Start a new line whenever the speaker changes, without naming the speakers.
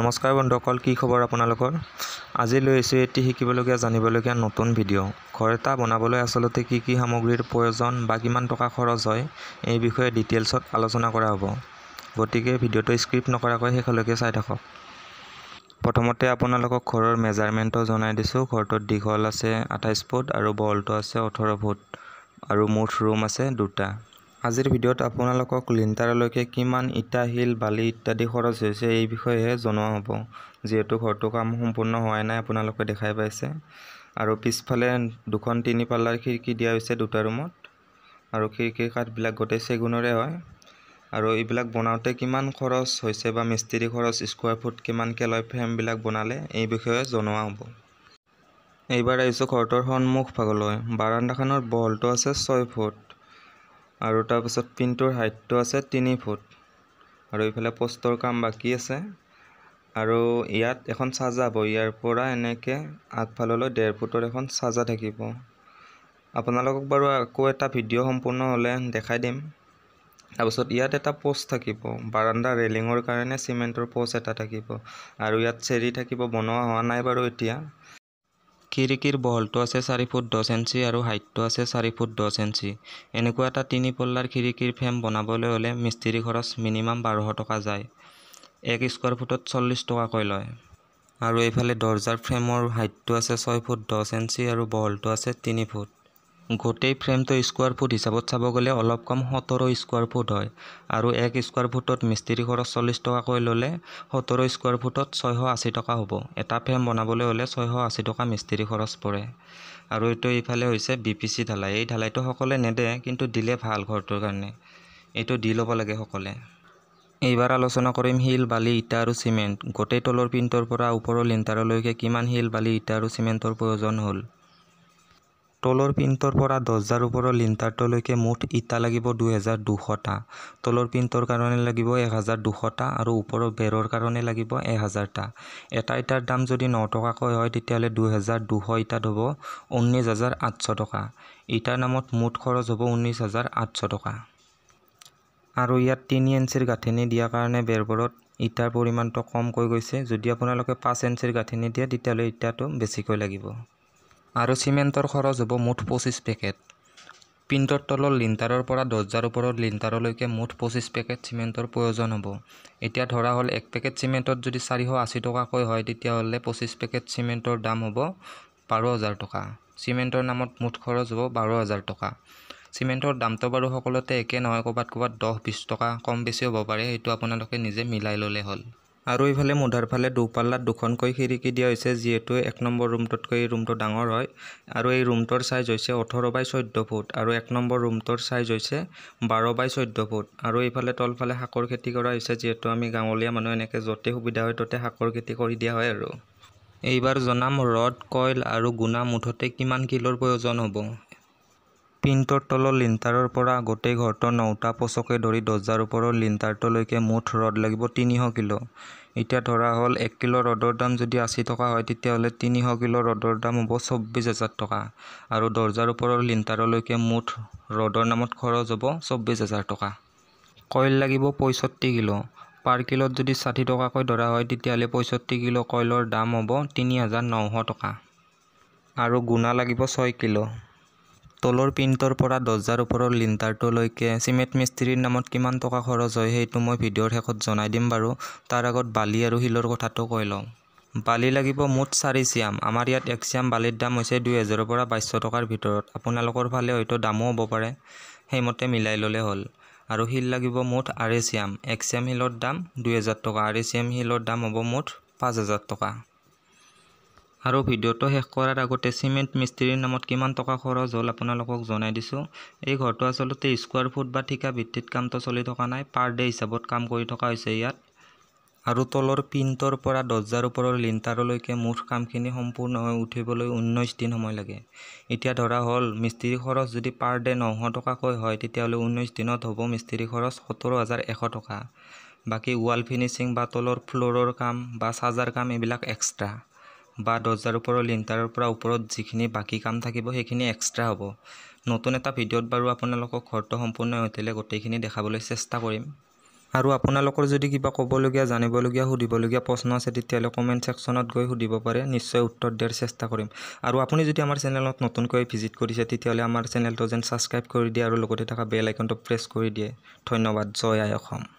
নমস্কাৰ বন্ধুসকল কি খবৰ আপোনালোকৰ আজি লৈ আহিছোঁ এটি শিকিবলগীয়া জানিবলগীয়া নতুন ভিডিঅ' ঘৰ এটা বনাবলৈ আচলতে কি কি সামগ্ৰীৰ প্ৰয়োজন বা কিমান টকা খৰচ হয় এই বিষয়ে ডিটেইলছত আলোচনা কৰা হ'ব গতিকে ভিডিঅ'টো স্ক্ৰিপ্ট নকৰাকৈ শেষলৈকে চাই থাকক প্ৰথমতে আপোনালোকক ঘৰৰ মেজাৰমেণ্টো জনাই দিছোঁ ঘৰটোত দীঘল আছে আঠাইছ ফুট আৰু বলটো আছে ওঠৰ ফুট আৰু মুঠ ৰুম আছে দুটা আজিৰ ভিডিঅ'ত আপোনালোকক লিণ্টাৰলৈকে কিমান ইটা শিল বালি ইত্যাদি খৰচ হৈছে এই বিষয়ে জনোৱা হ'ব যিহেতু ঘৰটো কাম সম্পূৰ্ণ হোৱাই নাই আপোনালোকে দেখাই পাইছে আৰু পিছফালে দুখন তিনি পাল্লাৰ খিৰিকী দিয়া হৈছে দুটা ৰুমত আৰু খিৰিকীৰ কাঠবিলাক গোটেই চেগুণৰে হয় আৰু এইবিলাক বনাওঁতে কিমান খৰচ হৈছে বা মিস্ত্ৰী খৰচ স্কুৱাৰ ফুট কিমানকৈ লয় ফ্ৰেমবিলাক বনালে এই বিষয়ে জনোৱা হ'ব এইবাৰ আহিছোঁ ঘৰটোৰ সন্মুখ ভাগলৈ বাৰাণ্ডাখনৰ বহলটো আছে ছয় ফুট আৰু তাৰপিছত পিনটোৰ হাইটটো আছে তিনি ফুট আৰু এইফালে পষ্টৰ কাম বাকী আছে আৰু ইয়াত এখন চাজা হ'ব ইয়াৰ পৰা এনেকৈ আগফাললৈ ডেৰ ফুটৰ এখন চাজা থাকিব আপোনালোকক বাৰু আকৌ এটা ভিডিঅ' সম্পূৰ্ণ হ'লে দেখাই দিম তাৰপিছত ইয়াত এটা প'ষ্ট থাকিব বাৰাণ্ডা ৰেলিঙৰ কাৰণে চিমেণ্টৰ প'ষ্ট এটা থাকিব আৰু ইয়াত চেৰি থাকিব বনোৱা হোৱা নাই বাৰু এতিয়া খিৰিকীৰ বহলটো আছে চাৰি ফুট দহ ইঞ্চি আৰু হাইটটো আছে চাৰি ফুট দহ ইঞ্চি এনেকুৱা এটা তিনি পল্লাৰ খিৰিকীৰ ফ্ৰেম বনাবলৈ হ'লে মিস্ত্ৰী খৰচ মিনিমাম বাৰশ টকা যায় এক স্কুৱাৰ ফুটত চল্লিছ টকাকৈ লয় আৰু এইফালে দৰ্জাৰ ফ্ৰেমৰ হাইটটো আছে ছয় ফুট দহ ইঞ্চি আৰু বহলটো আছে তিনি ফুট গোটেই ফ্ৰেমটো স্কুৱাৰ ফুট হিচাপত চাব গ'লে অলপ কম সোতৰ স্কুৱাৰ ফুট হয় আৰু এক স্কুৱাৰ ফুটত মিস্ত্ৰী খৰচ চল্লিছ টকাকৈ ল'লে সোতৰ স্কুৱাৰ ফুটত ছয়শ আশী টকা হ'ব এটা ফ্ৰেম বনাবলৈ হ'লে ছয়শ আশী টকা মিস্ত্ৰী খৰচ পৰে আৰু এইটো ইফালে হৈছে বি পি চি ঢালাই এই ঢালাইটো সকলোৱে নেদে কিন্তু দিলে ভাল ঘৰটোৰ কাৰণে এইটো দি ল'ব লাগে সকলোৱে এইবাৰ আলোচনা কৰিম শিল বালি ইটা আৰু চিমেণ্ট গোটেই তলৰ পিণ্টৰ পৰা ওপৰৰ লিণ্টাৰলৈকে কিমান শিল বালি ইটা আৰু চিমেণ্টৰ প্ৰয়োজন হ'ল তলৰ পিণ্টৰ পৰা দৰ্জাৰ ওপৰৰ লিণ্টাৰটোলৈকে মুঠ ইটা লাগিব দুহেজাৰ দুশটা তলৰ পিণ্টৰ কাৰণে লাগিব এক এহেজাৰ দুশটা আৰু ওপৰৰ বেৰৰ কাৰণে লাগিব এহেজাৰটা এটা ইটাৰ দাম যদি ন টকাকৈ হয় তেতিয়াহ'লে দুহেজাৰ দুশ ইটাত হ'ব ঊনৈছ হাজাৰ আঠশ টকা ইটাৰ নামত মুঠ খৰচ হ'ব ঊনৈছ হাজাৰ আঠশ টকা আৰু ইয়াত তিনি ইঞ্চিৰ গাঁথনি দিয়াৰ কাৰণে বেৰবোৰত ইটাৰ পৰিমাণটো কমকৈ গৈছে যদি আপোনালোকে পাঁচ ইঞ্চিৰ গাঁথনি দিয়ে তেতিয়াহ'লে ইটাটো বেছিকৈ লাগিব আৰু চিমেণ্টৰ খৰচ হ'ব মুঠ পঁচিছ পেকেট প্ৰিণ্টৰ তলৰ লিণ্টাৰৰ পৰা দৰ্জাৰ ওপৰত লিণ্টাৰলৈকে মুঠ পঁচিছ পেকেট চিমেণ্টৰ প্ৰয়োজন হ'ব এতিয়া ধৰা হ'ল এক পেকেট চিমেণ্টত যদি চাৰিশ আশী টকাকৈ হয় তেতিয়াহ'লে পঁচিছ পেকেট চিমেণ্টৰ দাম হ'ব বাৰ হাজাৰ টকা চিমেণ্টৰ নামত মুঠ খৰচ হ'ব বাৰ হাজাৰ টকা চিমেণ্টৰ দামটো বাৰু সকলোতে একে নহয় ক'ৰবাত ক'ৰবাত দহ বিছ টকা কম বেছি হ'ব পাৰে সেইটো আপোনালোকে নিজে মিলাই ল'লে হ'ল আৰু এইফালে মধাৰ ফালে দুপাল্লাত দুখনকৈ খিৰিকী দিয়া হৈছে যিহেতু এক নম্বৰ ৰুমটোতকৈ এই ৰুমটো ডাঙৰ হয় আৰু এই ৰুমটোৰ ছাইজ হৈছে ওঠৰ বাই চৈধ্য ফুট আৰু এক নম্বৰ ৰুমটোৰ ছাইজ হৈছে বাৰ বাই চৈধ্য ফুট আৰু এইফালে তলফালে শাকৰ খেতি কৰা হৈছে যিহেতু আমি গাঁৱলীয়া মানুহ এনেকৈ য'তে সুবিধা হয় ত'তে শাকৰ খেতি কৰি দিয়া হয় আৰু এইবাৰ জনাম ৰ'দ কইল আৰু গুণা মুঠতে কিমান কিলোৰ প্ৰয়োজন হ'ব পিণ্টৰ তলৰ লিণ্টাৰৰ পৰা গোটেই ঘৰটো নটা পচকে ধৰি দৰ্জাৰ ওপৰৰ লিণ্টাৰটোলৈকে মুঠ ৰদ লাগিব তিনিশ কিলো এতিয়া ধৰা হ'ল এক কিলো ৰদৰ দাম যদি আশী টকা হয় তেতিয়াহ'লে তিনিশ কিলো ৰদৰ দাম হ'ব চৌব্বিছ হাজাৰ টকা আৰু দৰ্জাৰ ওপৰৰ লিণ্টাৰলৈকে মুঠ ৰদৰ নামত খৰচ হ'ব চৌব্বিছ হাজাৰ টকা কইল লাগিব পঁয়ষষ্ঠি কিলো পাৰ কিলোত যদি ষাঠি টকাকৈ ধৰা হয় তেতিয়াহ'লে পঁয়ষষ্ঠি কিলো কইলৰ দাম হ'ব তিনি হাজাৰ নশ টকা আৰু গুণা লাগিব ছয় কিলো তলৰ পিণ্টৰ পৰা দৰ্জাৰ ওপৰৰ লিণ্টাৰটোলৈকে চিমেণ্ট মিস্ত্ৰীৰ নামত কিমান টকা খৰচ হয় সেইটো মই ভিডিঅ'ৰ শেষত জনাই দিম বাৰু তাৰ আগত বালি আৰু শিলৰ কথাটো কৈ লওঁ বালি লাগিব মুঠ চাৰি চিয়াম আমাৰ ইয়াত এক চিয়াম বালিৰ দাম হৈছে দুহেজাৰৰ পৰা বাইছশ টকাৰ ভিতৰত আপোনালোকৰ ফালে হয়তো দামো হ'ব পাৰে সেইমতে মিলাই ল'লে হ'ল আৰু শিল লাগিব মুঠ আৰে চিয়াম এক চিয়াম শিলৰ দাম দুহেজাৰ টকা আৰে চিয়াম শিলৰ দাম হ'ব মুঠ পাঁচ হাজাৰ টকা আৰু ভিডিঅ'টো শেষ কৰাৰ আগতে চিমেণ্ট মিস্ত্ৰীৰ নামত কিমান টকা খৰচ হ'ল আপোনালোকক জনাই দিছোঁ এই ঘৰটো আচলতে স্কুৱাৰ ফুট বা ঠিকা ভিত্তিত কামটো চলি থকা নাই পাৰ ডে হিচাপত কাম কৰি থকা হৈছে ইয়াত আৰু তলৰ পিণ্টৰ পৰা দৰ্জাৰ ওপৰৰ লিণ্টাৰলৈকে মুঠ কামখিনি সম্পূৰ্ণ হৈ উঠিবলৈ ঊনৈছ দিন সময় লাগে এতিয়া ধৰা হ'ল মিস্ত্ৰী খৰচ যদি পাৰ ডে নশ টকাকৈ হয় তেতিয়াহ'লে ঊনৈছ দিনত হ'ব মিস্ত্ৰী খৰচ সোতৰ হাজাৰ এশ টকা বাকী ৱাল ফিনিচিং বা তলৰ ফ্ল'ৰৰ কাম বা চাৰ্জাৰ কাম এইবিলাক এক্সট্ৰা বা দৰ্জাৰ ওপৰৰ লিণ্টাৰৰ পৰা ওপৰত যিখিনি বাকী কাম থাকিব সেইখিনি এক্সট্ৰা হ'ব নতুন এটা ভিডিঅ'ত বাৰু আপোনালোকক ঘৰটো সম্পূৰ্ণ হৈ উঠিলে গোটেইখিনি দেখাবলৈ চেষ্টা কৰিম আৰু আপোনালোকৰ যদি কিবা ক'বলগীয়া জানিবলগীয়া সুধিবলগীয়া প্ৰশ্ন আছে তেতিয়াহ'লে কমেণ্ট ছেকশ্যনত গৈ সুধিব পাৰে নিশ্চয় উত্তৰ দিয়াৰ চেষ্টা কৰিম আৰু আপুনি যদি আমাৰ চেনেলত নতুনকৈ ভিজিট কৰিছে তেতিয়াহ'লে আমাৰ চেনেলটো যেন ছাবস্ক্ৰাইব কৰি দিয়ে আৰু লগতে থকা বেল আইকনটো প্ৰেছ কৰি দিয়ে ধন্যবাদ জয় আই অসম